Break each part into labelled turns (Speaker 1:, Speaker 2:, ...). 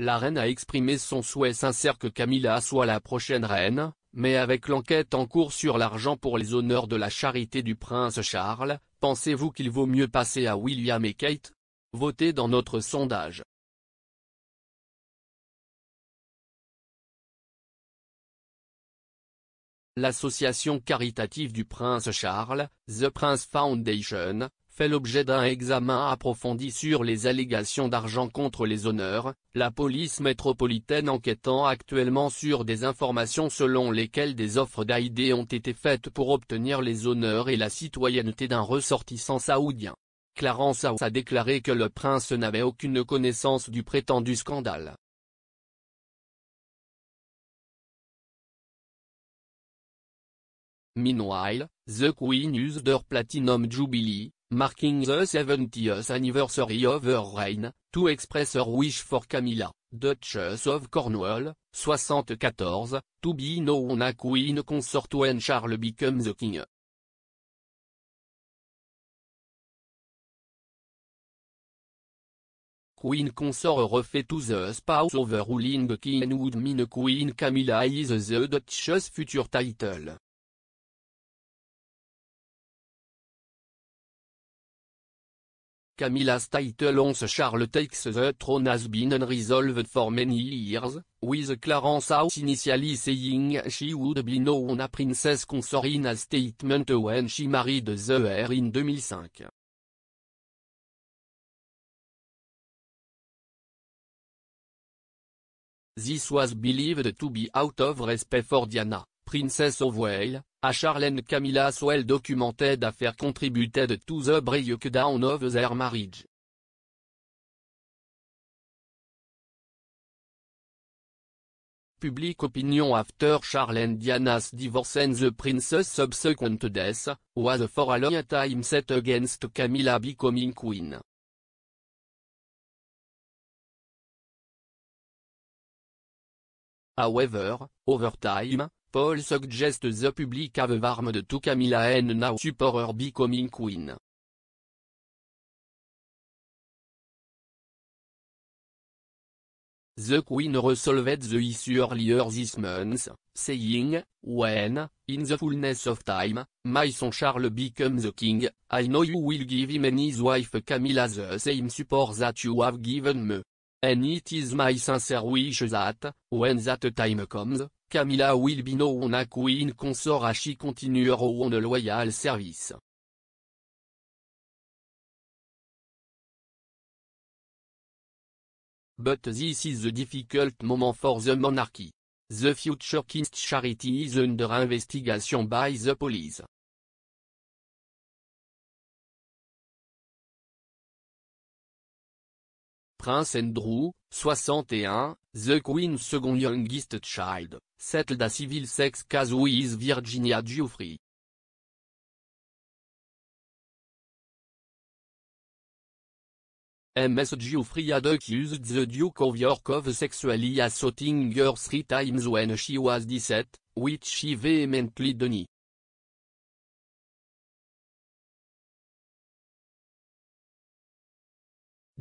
Speaker 1: la reine a exprimé son souhait sincère que Camilla soit la prochaine reine, mais avec l'enquête en cours sur l'argent pour les honneurs de la charité du prince Charles, pensez-vous qu'il vaut mieux passer à William et Kate
Speaker 2: Votez dans notre sondage. L'association caritative
Speaker 1: du prince Charles, The Prince Foundation, fait l'objet d'un examen approfondi sur les allégations d'argent contre les honneurs, la police métropolitaine enquêtant actuellement sur des informations selon lesquelles des offres d'aide ont été faites pour obtenir les honneurs et la citoyenneté d'un ressortissant saoudien. Clarence House a déclaré
Speaker 2: que le prince n'avait aucune connaissance du prétendu scandale. Meanwhile, The Queen Used Platinum Jubilee, marking the 70th
Speaker 1: anniversary of her reign, to express her wish for Camilla, Duchess of Cornwall,
Speaker 2: 74, to be known as Queen Consort when Charles becomes the King. Queen Consort refait to the spouse ruling the king would mean Queen Camilla is the Duchess future title. Camilla's title once, Charles takes the throne has been unresolved for many years,
Speaker 1: with Clarence House initially saying she would be known a princess consort in a
Speaker 2: statement when she married the heir in 2005. This was believed to be out of respect for Diana, Princess of Wales, A Charlene Camilla well documented affair contributed to the breakdown of their marriage. Public opinion after Charlene Diana's divorce and the princess' subsequent death, was for a long time set against Camilla becoming queen. However, over time, Paul suggests the public have warmed to Camila and now support her becoming queen. The Queen resolved the
Speaker 1: issue earlier this month, saying, When, in the fullness of time, my son Charles becomes the king, I know you will give him and his wife Camilla the same support that you have given me. And it is my sincere wish that, when that time comes, Camilla Wilbino be a queen consort as she continue her own
Speaker 2: loyal service. But this is the difficult moment for the monarchy. The future king's charity is under investigation by the police. Prince Andrew, 61, The Queen's Second Youngest Child, settled a civil sex case with Virginia geoffrey Ms. geoffrey had accused the Duke of York of sexually assaulting her three times when she was 17, which she vehemently denied.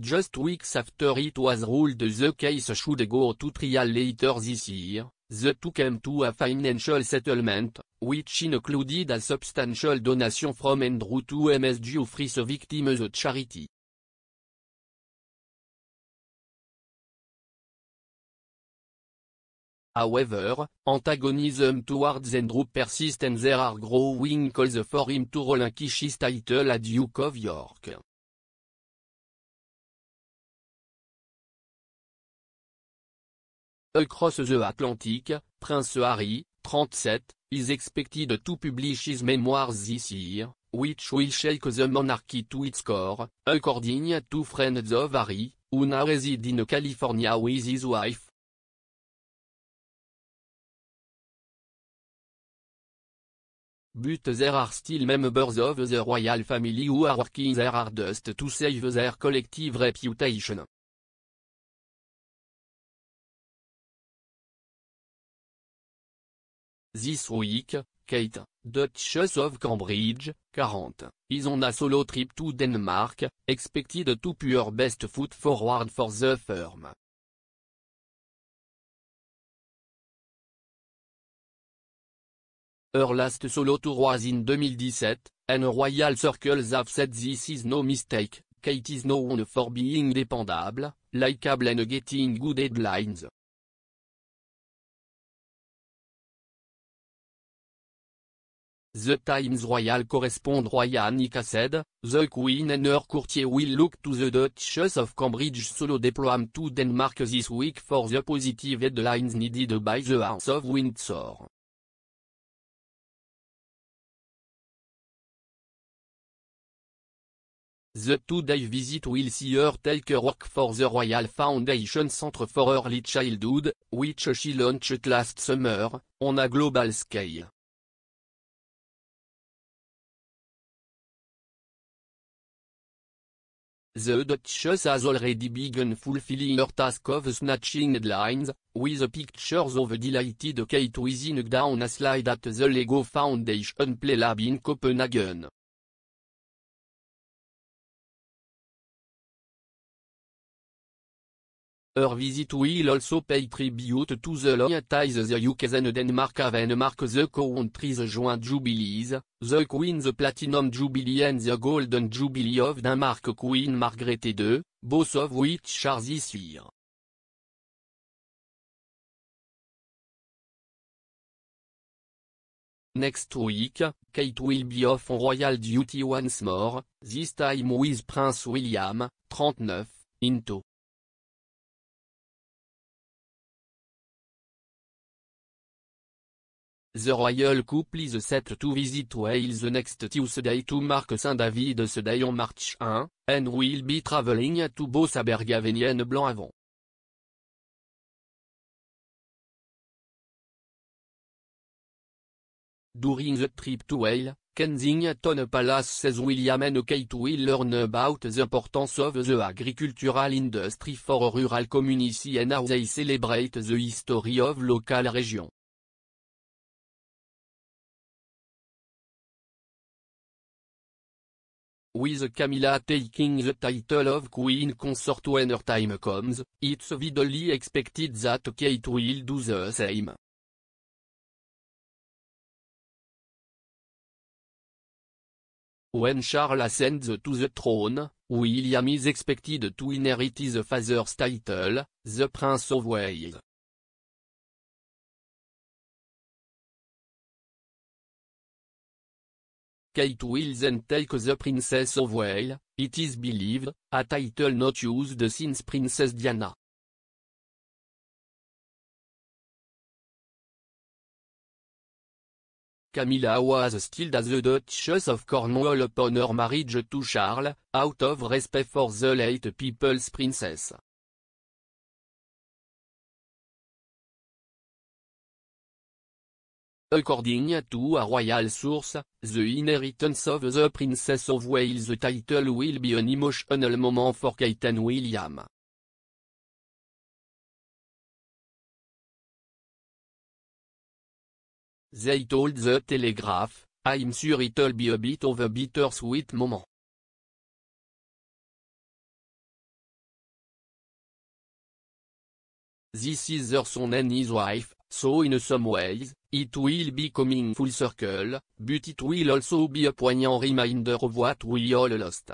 Speaker 2: Just weeks after it was ruled the case should go to trial later
Speaker 1: this year, the two came to a financial settlement, which included a
Speaker 2: substantial donation from Andrew to free the victim of charity. However, antagonism towards Andrew persists and there are growing calls for him to relinquish his title at Duke of York. Across the Atlantic, Prince Harry, 37, is expected to publish his
Speaker 1: memoirs this year, which will shake the monarchy to its core, according to
Speaker 2: friends of Harry, who now reside in California with his wife. But there are still members of the royal family who are working their hardest to save their collective reputation. This week, Kate, Duchess
Speaker 1: of Cambridge, 40, is on a solo trip to Denmark, expected to
Speaker 2: pure best foot forward for the firm. Her last solo tour was in
Speaker 1: 2017, and Royal Circles have said this is no mistake, Kate is known
Speaker 2: for being dependable, likeable and getting good headlines. The Times Royal correspond Royal said, The Queen and her courtier will look to the
Speaker 1: Duchess of Cambridge solo deployment to Denmark this week for the positive headlines
Speaker 2: needed by the House of Windsor. The two-day visit will
Speaker 1: see her take work for the Royal Foundation Centre for Early Childhood, which
Speaker 2: she launched last summer, on a global scale. The Duchess has already begun fulfilling her task of snatching headlines, with
Speaker 1: pictures of delighted Kate whizzing down a slide at the Lego Foundation Play Lab
Speaker 2: in Copenhagen. Her visit will also pay tribute to
Speaker 1: the ties the UK and Denmark have mark the country's joint jubilees, the Queen's Platinum Jubilee and the Golden Jubilee of Denmark Queen Margaret
Speaker 2: II, both of which are this year. Next week, Kate
Speaker 1: will be off on royal duty once more, this time with Prince William,
Speaker 2: 39, into The royal couple is set to visit
Speaker 1: Wales next Tuesday to mark Saint David's Day on March 1, and will be travelling
Speaker 2: to both Abergavenny Blanc-Avant. During the trip to Wales,
Speaker 1: Kensington Palace says William and Kate will learn about the importance of the agricultural industry for rural communities and how they celebrate the history
Speaker 2: of local region. with Camilla taking the title of
Speaker 1: Queen Consort when her time comes, it's widely expected that Kate will do
Speaker 2: the same. When Charles ascends to the throne, William is
Speaker 1: expected
Speaker 2: to inherit his father's title, the Prince of Wales. Kate then take the Princess of Wales, it is believed, a title not used since Princess Diana. Camilla was still as
Speaker 1: the Duchess of Cornwall upon her marriage to Charles, out of respect for the late
Speaker 2: people's princess. According to a royal source,
Speaker 1: the inheritance of the Princess of Wales title will be an emotional moment for
Speaker 2: Kate and William. They told the Telegraph, I'm sure it'll be a bit of a bittersweet moment. This is her son and his
Speaker 1: wife, So in some ways, it will be coming full circle, but it will
Speaker 2: also be a poignant reminder of what we all lost.